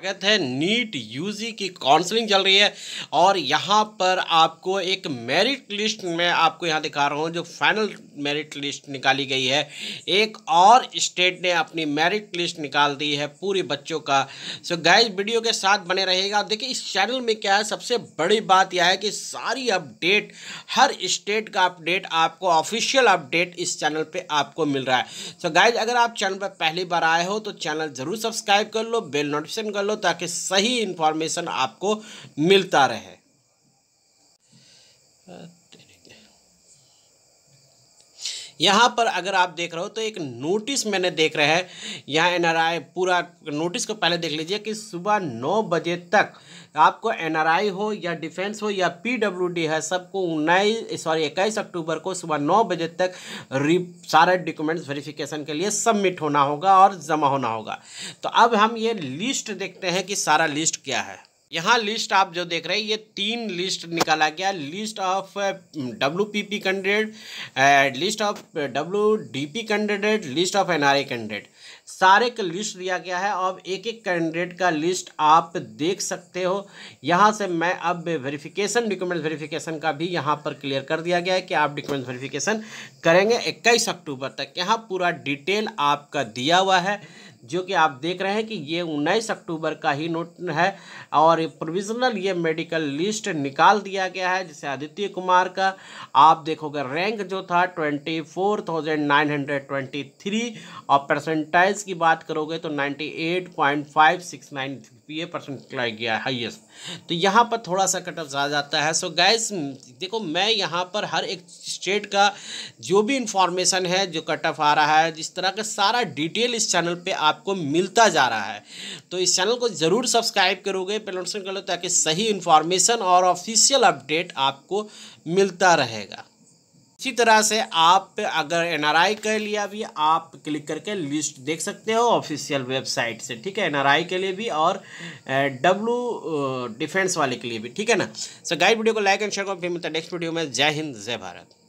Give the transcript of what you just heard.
स्वागत है NEET UG की काउंसलिंग चल रही है और यहाँ पर आपको एक मेरिट लिस्ट में आपको यहाँ दिखा रहा हूँ जो फाइनल मेरिट लिस्ट निकाली गई है एक और स्टेट ने अपनी मेरिट लिस्ट निकाल दी है पूरे बच्चों का सो गाइस वीडियो के साथ बने रहेगा देखिए इस चैनल में क्या है सबसे बड़ी बात यह है कि सारी अपडेट हर स्टेट का अपडेट आपको ऑफिशियल अपडेट इस चैनल पर आपको मिल रहा है सो गाइज अगर आप चैनल पर पहली बार आए हो तो चैनल ज़रूर सब्सक्राइब कर लो बेल नोटिफिकेशन कर लो लो ताकि सही इन्फॉर्मेशन आपको मिलता रहे यहाँ पर अगर आप देख रहे हो तो एक नोटिस मैंने देख रहा है यहाँ एनआरआई पूरा नोटिस को पहले देख लीजिए कि सुबह नौ बजे तक आपको एनआरआई हो या डिफेंस हो या पीडब्ल्यूडी है सबको उन्नीस सॉरी इक्कीस अक्टूबर को सुबह नौ बजे तक सारे डॉक्यूमेंट्स वेरिफिकेशन के लिए सबमिट होना होगा और जमा होना होगा तो अब हम ये लिस्ट देखते हैं कि सारा लिस्ट क्या है यहाँ लिस्ट आप जो देख रहे हैं ये तीन लिस्ट निकाला गया list of W P P candidate list of W D P candidate list of N R A candidate सारे का लिस्ट दिया गया है अब एक एक कैंडिडेट का लिस्ट आप देख सकते हो यहाँ से मैं अब वेरिफिकेशन डॉक्यूमेंट वेरिफिकेशन का भी यहाँ पर क्लियर कर दिया गया है कि आप डॉक्यूमेंट वेरिफिकेशन करेंगे इक्कीस अक्टूबर तक यहाँ पूरा डिटेल आपका दिया हुआ है जो कि आप देख रहे हैं कि ये उन्नीस अक्टूबर का ही नोट है और प्रोविजनल ये मेडिकल लिस्ट निकाल दिया गया है जिसे आदित्य कुमार का आप देखोगे रैंक जो था twenty four thousand nine hundred twenty three और परसेंटाइज की बात करोगे तो ninety eight point five six nine P A percent गया है हाइएस्ट तो यहाँ पर थोड़ा सा कट ऑफ ज़्यादा जाता है सो so गैस देखो मैं यहाँ पर हर एक स्टेट का जो भी इंफॉर्मेशन है जो कट ऑफ आ रहा है जिस तरह का सारा डिटेल इस चैनल पे आपको मिलता जा रहा है तो इस चैनल को ज़रूर सब्सक्राइब करोगे पेलोशन लो ताकि सही इन्फॉर्मेशन और ऑफिशियल अपडेट आपको मिलता रहेगा इसी तरह से आप अगर आई के लिए भी आप क्लिक करके लिस्ट देख सकते हो ऑफिशियल वेबसाइट से ठीक है आई के लिए भी और डब्लू डिफेंस वाले के लिए भी ठीक है ना सो गाइड वीडियो को लाइक एंड शेयर करो फिर मिलता है नेक्स्ट वीडियो में जय हिंद जय भारत